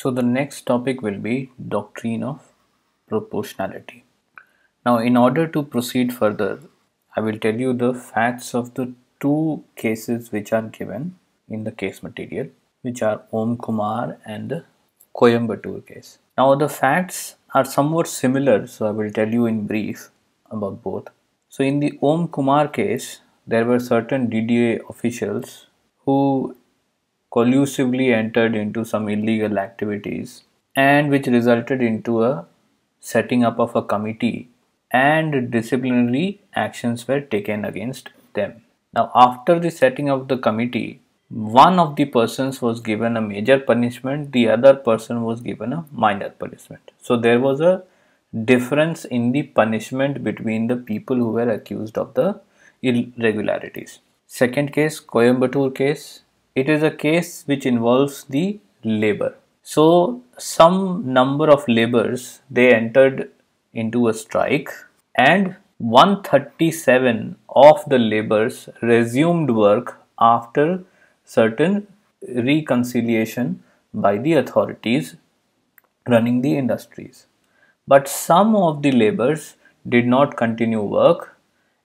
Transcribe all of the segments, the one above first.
So the next topic will be doctrine of proportionality. Now in order to proceed further, I will tell you the facts of the two cases which are given in the case material, which are Om Kumar and the Coimbatore case. Now the facts are somewhat similar, so I will tell you in brief about both. So in the Om Kumar case, there were certain DDA officials who collusively entered into some illegal activities and which resulted into a setting up of a committee and disciplinary actions were taken against them. Now after the setting of the committee, one of the persons was given a major punishment, the other person was given a minor punishment. So there was a difference in the punishment between the people who were accused of the irregularities. Second case, Coimbatore case, it is a case which involves the labor. So some number of laborers they entered into a strike and 137 of the laborers resumed work after certain reconciliation by the authorities running the industries. But some of the laborers did not continue work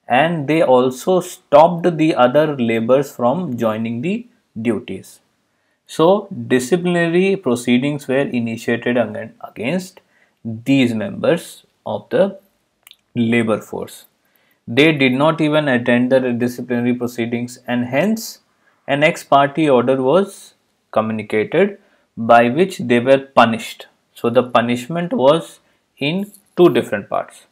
and they also stopped the other laborers from joining the duties. So disciplinary proceedings were initiated against these members of the labor force. They did not even attend the disciplinary proceedings and hence an ex party order was communicated by which they were punished. So the punishment was in two different parts.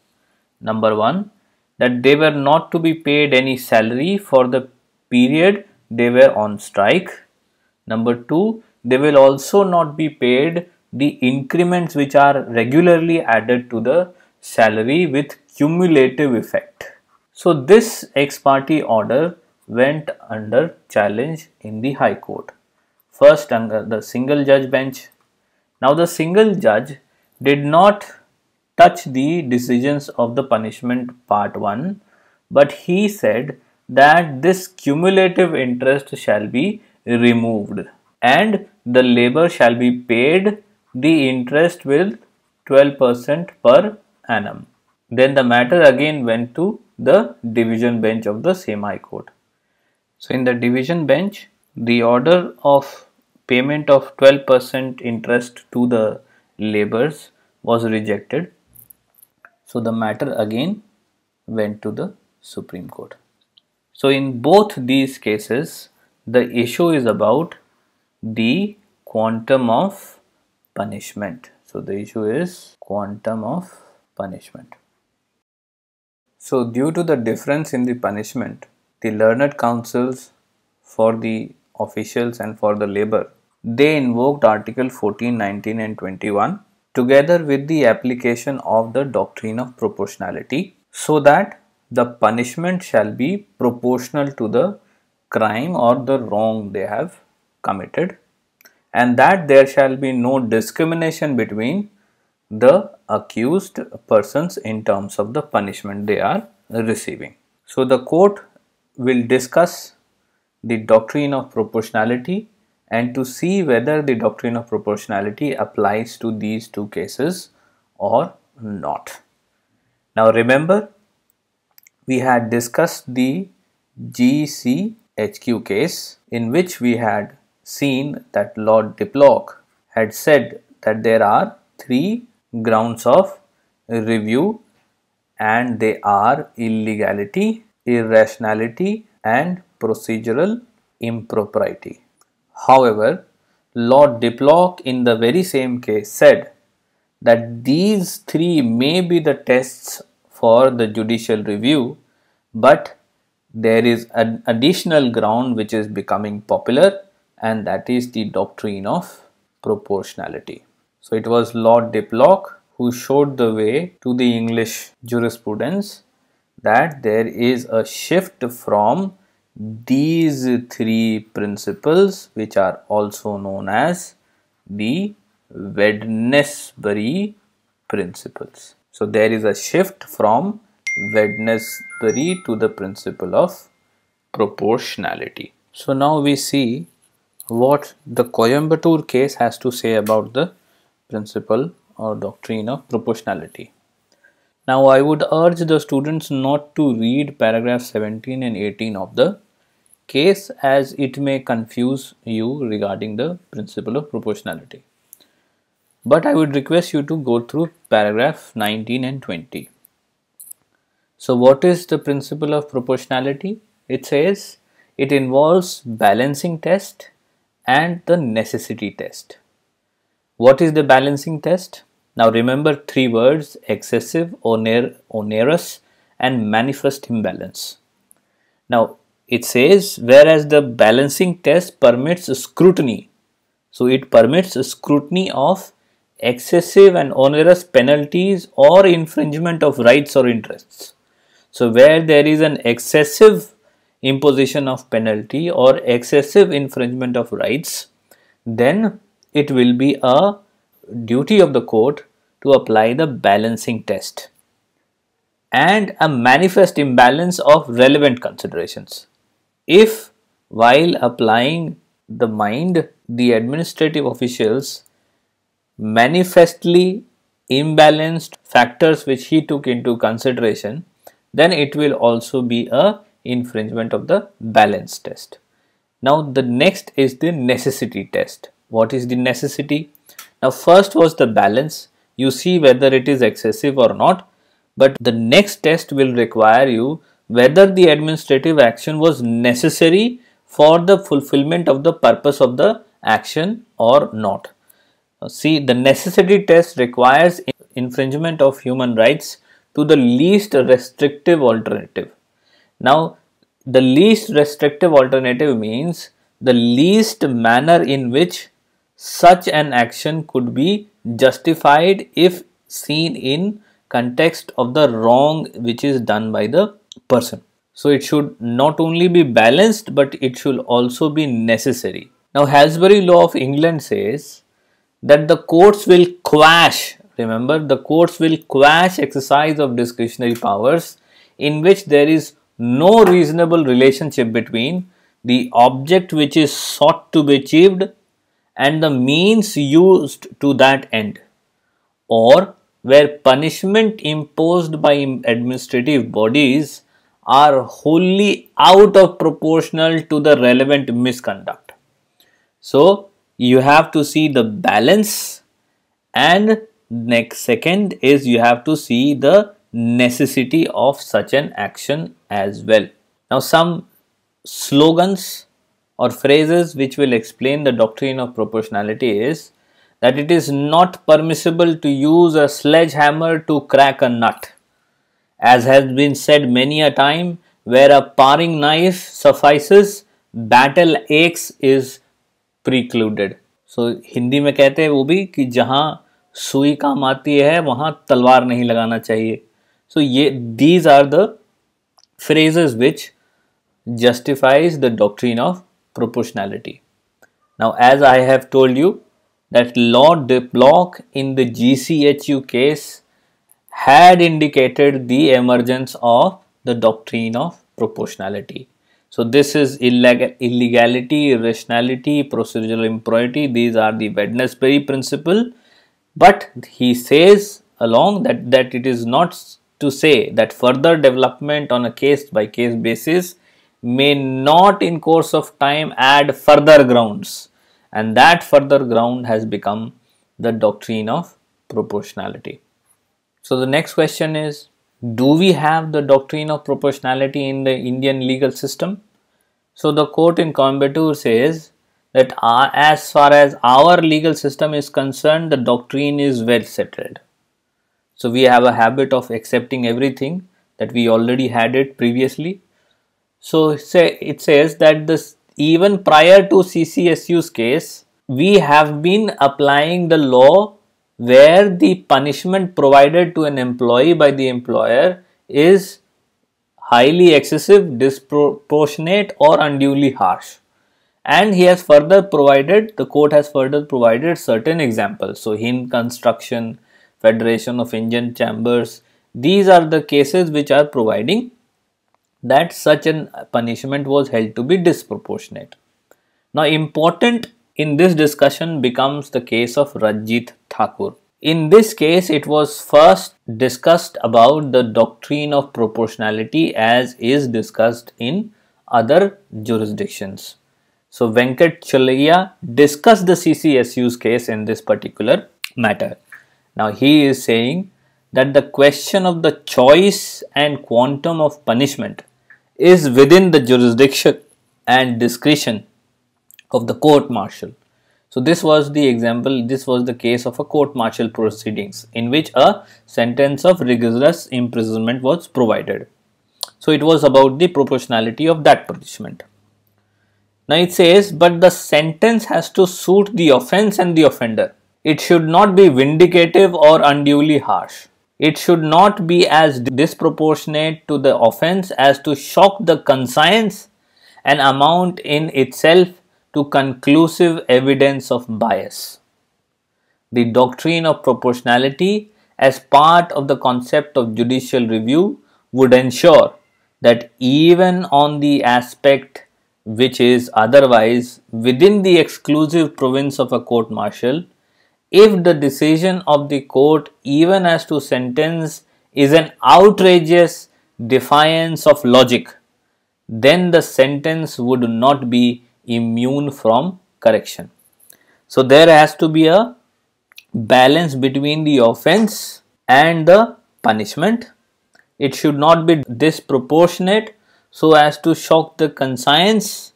Number one, that they were not to be paid any salary for the period they were on strike. Number two, they will also not be paid the increments which are regularly added to the salary with cumulative effect. So this ex parte order went under challenge in the High Court. First under the single judge bench. Now the single judge did not touch the decisions of the punishment part 1 but he said that this cumulative interest shall be removed and the labor shall be paid the interest with 12% per annum. Then the matter again went to the division bench of the same High Court. So in the division bench, the order of payment of 12% interest to the laborers was rejected. So the matter again went to the Supreme Court. So in both these cases, the issue is about the quantum of punishment. So the issue is quantum of punishment. So due to the difference in the punishment, the learned councils for the officials and for the labor, they invoked Article 14, 19 and 21 together with the application of the doctrine of proportionality so that the punishment shall be proportional to the crime or the wrong they have committed and that there shall be no discrimination between the accused persons in terms of the punishment they are receiving. So the court will discuss the doctrine of proportionality and to see whether the doctrine of proportionality applies to these two cases or not. Now remember we had discussed the GCHQ case in which we had seen that Lord Diplock had said that there are three grounds of review and they are illegality, irrationality and procedural impropriety. However, Lord Diplock in the very same case said that these three may be the tests for the judicial review, but there is an additional ground which is becoming popular and that is the doctrine of proportionality. So it was Lord Diplock who showed the way to the English jurisprudence that there is a shift from these three principles which are also known as the Wednesbury principles. So there is a shift from Wednesbury to the principle of proportionality. So now we see what the Coimbatore case has to say about the principle or doctrine of proportionality. Now I would urge the students not to read paragraph 17 and 18 of the case as it may confuse you regarding the principle of proportionality but I would request you to go through paragraph 19 and 20. So what is the principle of proportionality? It says it involves balancing test and the necessity test. What is the balancing test? Now remember three words excessive, oner onerous and manifest imbalance. Now it says whereas the balancing test permits scrutiny. So it permits scrutiny of excessive and onerous penalties or infringement of rights or interests. So, where there is an excessive imposition of penalty or excessive infringement of rights, then it will be a duty of the court to apply the balancing test and a manifest imbalance of relevant considerations. If while applying the mind, the administrative officials manifestly imbalanced factors which he took into consideration, then it will also be a infringement of the balance test. Now the next is the necessity test. What is the necessity? Now first was the balance. You see whether it is excessive or not. But the next test will require you whether the administrative action was necessary for the fulfillment of the purpose of the action or not. See, the necessity test requires infringement of human rights to the least restrictive alternative. Now, the least restrictive alternative means the least manner in which such an action could be justified if seen in context of the wrong which is done by the person. So it should not only be balanced but it should also be necessary. Now Hasbury law of England says that the courts will quash, remember, the courts will quash exercise of discretionary powers in which there is no reasonable relationship between the object which is sought to be achieved and the means used to that end or where punishment imposed by administrative bodies are wholly out of proportional to the relevant misconduct. So, you have to see the balance and next second is you have to see the necessity of such an action as well. Now some slogans or phrases which will explain the doctrine of proportionality is that it is not permissible to use a sledgehammer to crack a nut. As has been said many a time, where a paring knife suffices, battle axe is प्रीक्लूडेड सो हिंदी में कहते हैं वो भी कि जहाँ सुई काम आती है वहाँ तलवार नहीं लगाना चाहिए सो so, ये these are the phrases which justifies the doctrine of proportionality now as I have told you that Lord Block in the G C H U case had indicated the emergence of the doctrine of proportionality So this is illegality, irrationality, procedural impropriety. These are the Wednesbury principle. But he says along that, that it is not to say that further development on a case by case basis may not in course of time add further grounds and that further ground has become the doctrine of proportionality. So the next question is do we have the doctrine of proportionality in the Indian legal system? So the court in Coimbatore says that uh, as far as our legal system is concerned, the doctrine is well settled. So we have a habit of accepting everything that we already had it previously. So say, it says that this even prior to CCSU's case, we have been applying the law where the punishment provided to an employee by the employer is highly excessive, disproportionate, or unduly harsh. And he has further provided, the court has further provided certain examples. So, HIN Construction, Federation of Indian Chambers, these are the cases which are providing that such an punishment was held to be disproportionate. Now, important in this discussion becomes the case of Rajit Thakur. In this case, it was first discussed about the doctrine of proportionality as is discussed in other jurisdictions. So Venkat Chalaya discussed the CCSU's case in this particular matter. Now he is saying that the question of the choice and quantum of punishment is within the jurisdiction and discretion of the court martial. So this was the example, this was the case of a court martial proceedings in which a sentence of rigorous imprisonment was provided. So it was about the proportionality of that punishment. Now it says, but the sentence has to suit the offense and the offender. It should not be vindicative or unduly harsh. It should not be as disproportionate to the offense as to shock the conscience and amount in itself to conclusive evidence of bias. The doctrine of proportionality as part of the concept of judicial review would ensure that even on the aspect which is otherwise within the exclusive province of a court martial, if the decision of the court even as to sentence is an outrageous defiance of logic, then the sentence would not be immune from correction. So there has to be a balance between the offense and the punishment. It should not be disproportionate so as to shock the conscience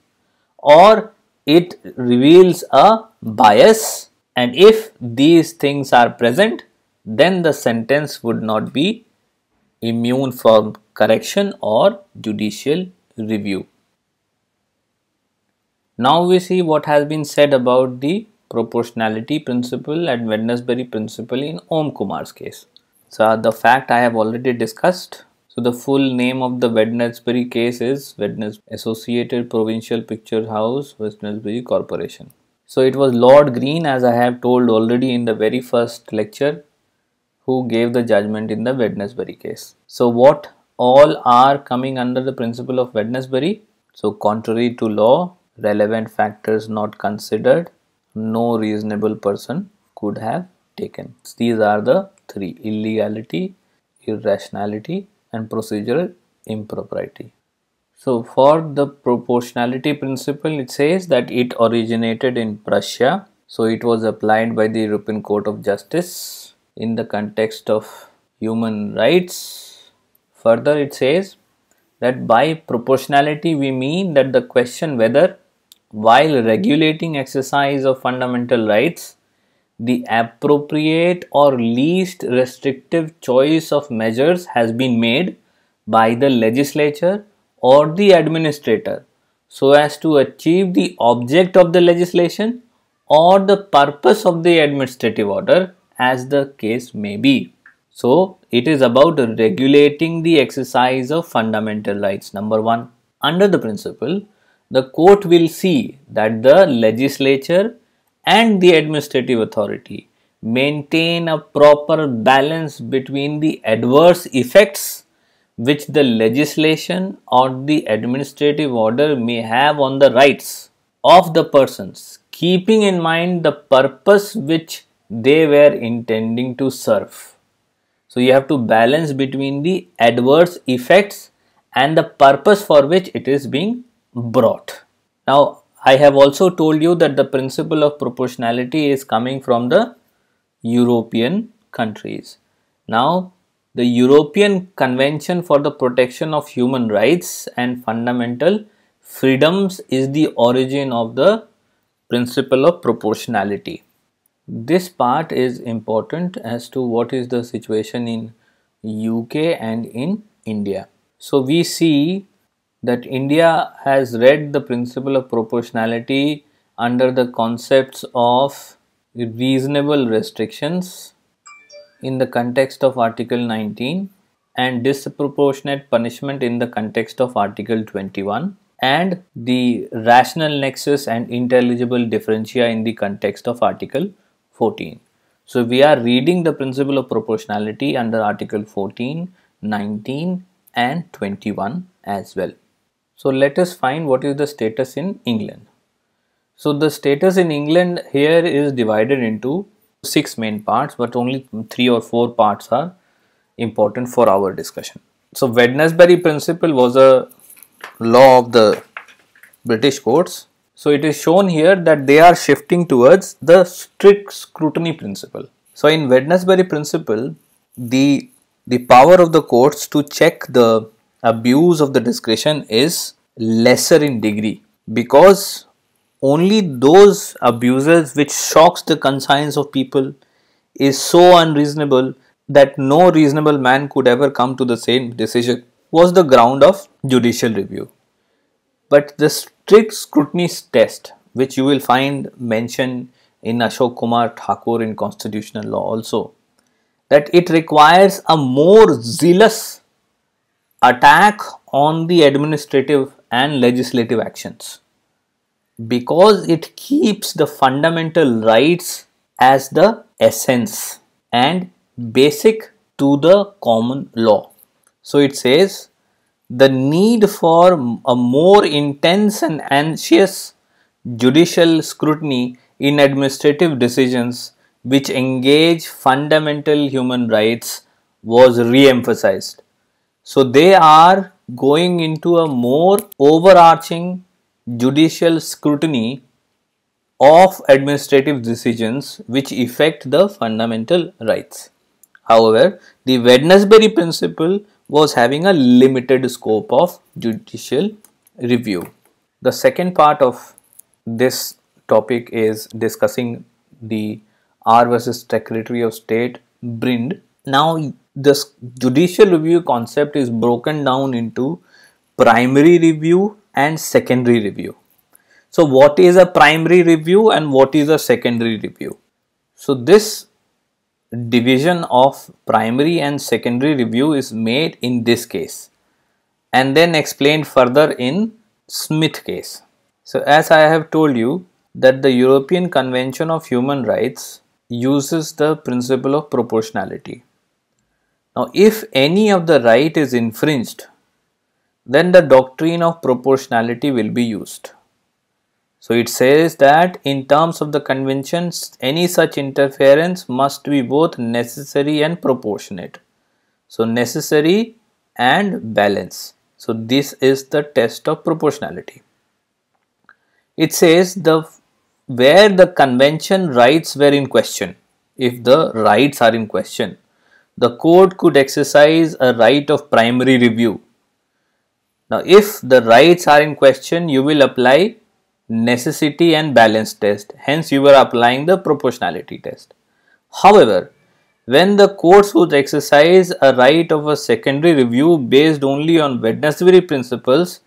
or it reveals a bias and if these things are present then the sentence would not be immune from correction or judicial review. Now we see what has been said about the proportionality principle and Wednesbury principle in Om Kumar's case. So uh, the fact I have already discussed. So the full name of the Wednesbury case is Wednesbury Associated Provincial Picture House, Wednesbury Corporation. So it was Lord Green as I have told already in the very first lecture who gave the judgment in the Wednesbury case. So what all are coming under the principle of Wednesbury? So contrary to law, relevant factors not considered no reasonable person could have taken these are the three illegality irrationality and procedural impropriety so for the proportionality principle it says that it originated in prussia so it was applied by the european court of justice in the context of human rights further it says that by proportionality we mean that the question whether while regulating exercise of fundamental rights, the appropriate or least restrictive choice of measures has been made by the legislature or the administrator so as to achieve the object of the legislation or the purpose of the administrative order as the case may be. So, it is about regulating the exercise of fundamental rights number one. Under the principle, the court will see that the legislature and the administrative authority maintain a proper balance between the adverse effects which the legislation or the administrative order may have on the rights of the persons, keeping in mind the purpose which they were intending to serve. So, you have to balance between the adverse effects and the purpose for which it is being brought. Now, I have also told you that the principle of proportionality is coming from the European countries. Now, the European Convention for the Protection of Human Rights and Fundamental Freedoms is the origin of the principle of proportionality. This part is important as to what is the situation in UK and in India. So we see that India has read the principle of proportionality under the concepts of reasonable restrictions in the context of Article 19 and disproportionate punishment in the context of Article 21 and the rational nexus and intelligible differentia in the context of Article 14. So we are reading the principle of proportionality under Article 14, 19 and 21 as well. So let us find what is the status in England. So the status in England here is divided into six main parts but only three or four parts are important for our discussion. So Wednesbury principle was a law of the British courts. So it is shown here that they are shifting towards the strict scrutiny principle. So in Wednesbury principle the the power of the courts to check the abuse of the discretion is lesser in degree because only those abuses which shocks the conscience of people is so unreasonable that no reasonable man could ever come to the same decision was the ground of judicial review. But the strict scrutiny test, which you will find mentioned in Ashok Kumar Thakur in constitutional law also, that it requires a more zealous attack on the administrative and legislative actions because it keeps the fundamental rights as the essence and basic to the common law. So it says the need for a more intense and anxious judicial scrutiny in administrative decisions which engage fundamental human rights was re-emphasized so they are going into a more overarching judicial scrutiny of administrative decisions which affect the fundamental rights. However, the Wednesbury principle was having a limited scope of judicial review. The second part of this topic is discussing the R versus Secretary of State Brind now this judicial review concept is broken down into primary review and secondary review so what is a primary review and what is a secondary review so this division of primary and secondary review is made in this case and then explained further in Smith case. So as I have told you that the European Convention of Human Rights uses the principle of proportionality. Now, if any of the right is infringed, then the doctrine of proportionality will be used. So, it says that in terms of the conventions, any such interference must be both necessary and proportionate. So, necessary and balance. So, this is the test of proportionality. It says the where the convention rights were in question, if the rights are in question, the court could exercise a right of primary review. Now, if the rights are in question, you will apply necessity and balance test. Hence, you were applying the proportionality test. However, when the courts would exercise a right of a secondary review based only on Wednesbury principles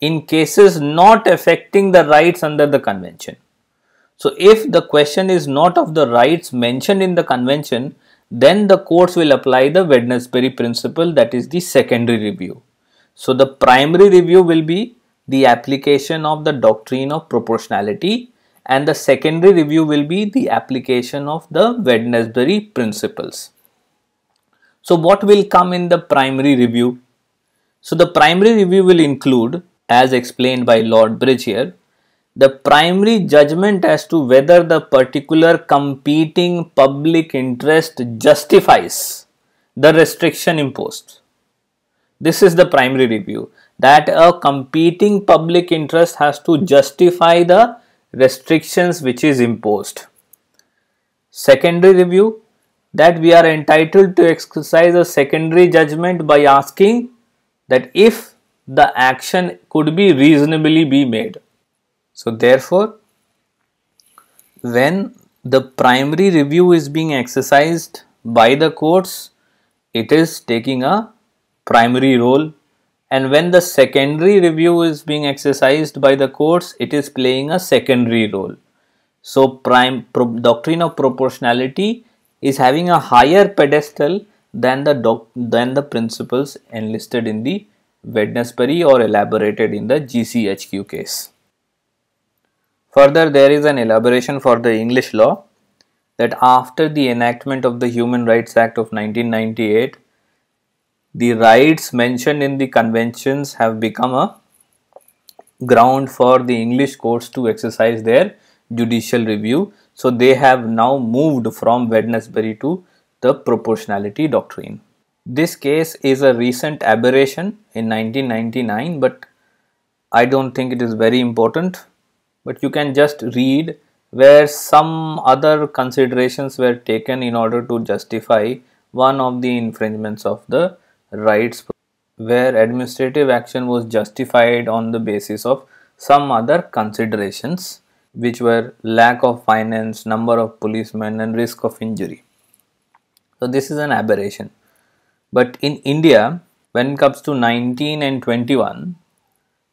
in cases not affecting the rights under the convention. So, if the question is not of the rights mentioned in the convention, then the courts will apply the Wednesbury principle that is the secondary review. So the primary review will be the application of the doctrine of proportionality and the secondary review will be the application of the Wednesbury principles. So what will come in the primary review? So the primary review will include as explained by Lord Bridge here the primary judgment as to whether the particular competing public interest justifies the restriction imposed. This is the primary review that a competing public interest has to justify the restrictions which is imposed. Secondary review that we are entitled to exercise a secondary judgment by asking that if the action could be reasonably be made so therefore, when the primary review is being exercised by the courts, it is taking a primary role and when the secondary review is being exercised by the courts, it is playing a secondary role. So prime pro doctrine of proportionality is having a higher pedestal than the doc than the principles enlisted in the Wednesbury or elaborated in the GCHQ case. Further, there is an elaboration for the English law that after the enactment of the Human Rights Act of 1998, the rights mentioned in the conventions have become a ground for the English courts to exercise their judicial review. So, they have now moved from Wednesbury to the proportionality doctrine. This case is a recent aberration in 1999, but I don't think it is very important but you can just read where some other considerations were taken in order to justify one of the infringements of the rights where administrative action was justified on the basis of some other considerations which were lack of finance, number of policemen and risk of injury. So this is an aberration. But in India, when it comes to 19 and 21,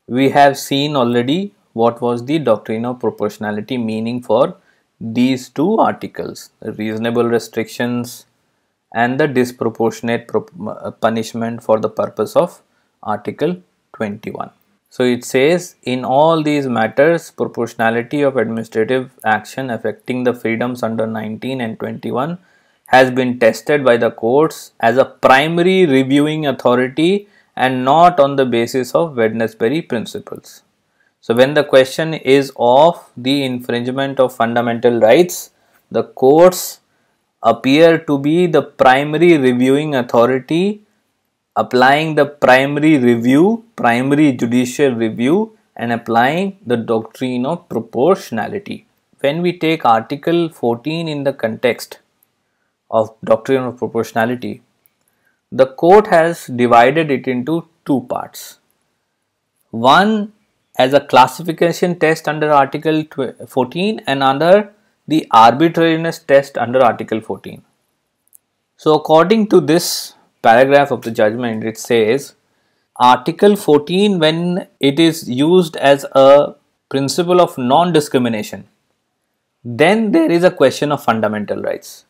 we have seen already what was the doctrine of proportionality meaning for these two articles reasonable restrictions and the disproportionate uh, punishment for the purpose of article 21 so it says in all these matters proportionality of administrative action affecting the freedoms under 19 and 21 has been tested by the courts as a primary reviewing authority and not on the basis of Wednesbury principles so when the question is of the infringement of fundamental rights, the courts appear to be the primary reviewing authority applying the primary review, primary judicial review and applying the doctrine of proportionality. When we take article 14 in the context of doctrine of proportionality, the court has divided it into two parts. One as a classification test under Article 14 and under the arbitrariness test under Article 14. So according to this paragraph of the judgment, it says Article 14 when it is used as a principle of non-discrimination, then there is a question of fundamental rights.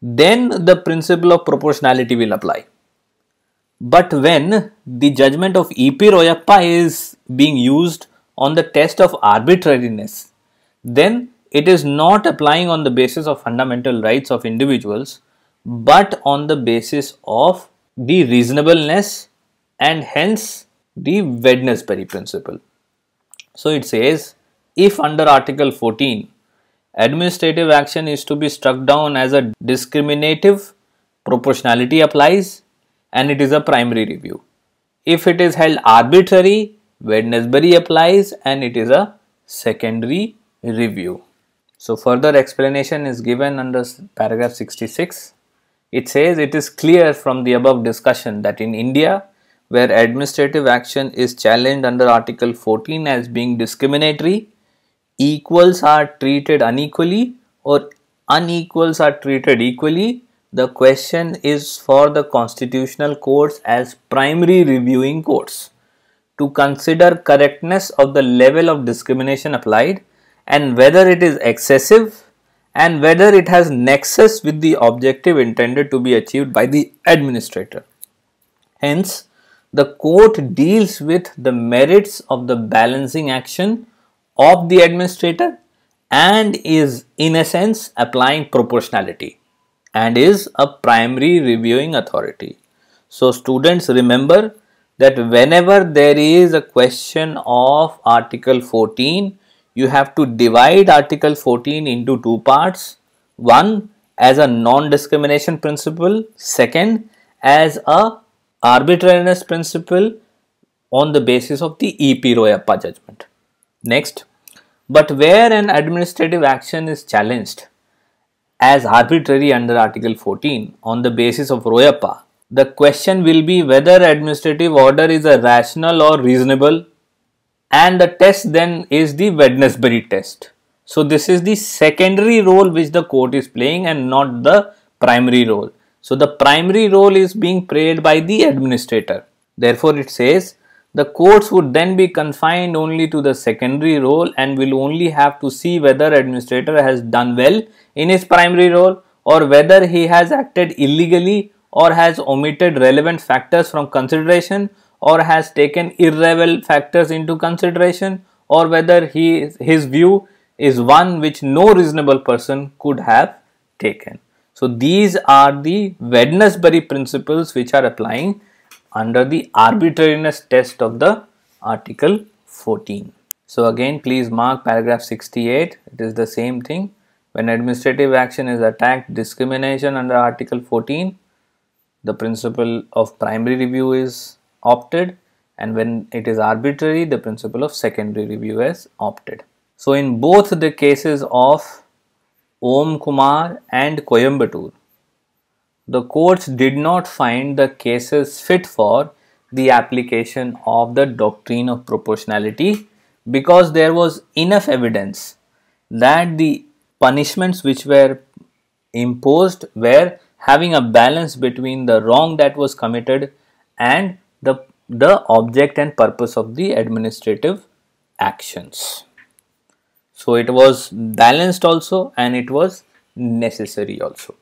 Then the principle of proportionality will apply. But when the judgment of E.P. Royappa is being used on the test of arbitrariness, then it is not applying on the basis of fundamental rights of individuals, but on the basis of the reasonableness and hence the Wednesbury principle. So it says if under Article 14 administrative action is to be struck down as a discriminative, proportionality applies and it is a primary review. If it is held arbitrary, Wednesbury applies and it is a secondary review. So further explanation is given under paragraph 66. It says it is clear from the above discussion that in India, where administrative action is challenged under article 14 as being discriminatory, equals are treated unequally or unequals are treated equally the question is for the constitutional courts as primary reviewing courts to consider correctness of the level of discrimination applied and whether it is excessive and whether it has nexus with the objective intended to be achieved by the administrator. Hence, the court deals with the merits of the balancing action of the administrator and is in a sense applying proportionality and is a primary reviewing authority. So students remember that whenever there is a question of article 14 you have to divide article 14 into two parts one as a non-discrimination principle second as a arbitrariness principle on the basis of the EP Royappa judgment. Next, but where an administrative action is challenged, as arbitrary under Article 14 on the basis of Royapa, the question will be whether administrative order is a rational or reasonable and the test then is the Wednesbury test. So this is the secondary role which the court is playing and not the primary role. So the primary role is being played by the administrator. Therefore it says the courts would then be confined only to the secondary role and will only have to see whether administrator has done well in his primary role or whether he has acted illegally or has omitted relevant factors from consideration or has taken irrelevant factors into consideration or whether he, his view is one which no reasonable person could have taken. So, these are the Wednesbury principles which are applying under the arbitrariness test of the article 14. So again please mark paragraph 68 it is the same thing when administrative action is attacked discrimination under article 14 the principle of primary review is opted and when it is arbitrary the principle of secondary review is opted. So in both the cases of Om Kumar and Coimbatore the courts did not find the cases fit for the application of the doctrine of proportionality because there was enough evidence that the punishments which were imposed were having a balance between the wrong that was committed and the, the object and purpose of the administrative actions. So, it was balanced also and it was necessary also.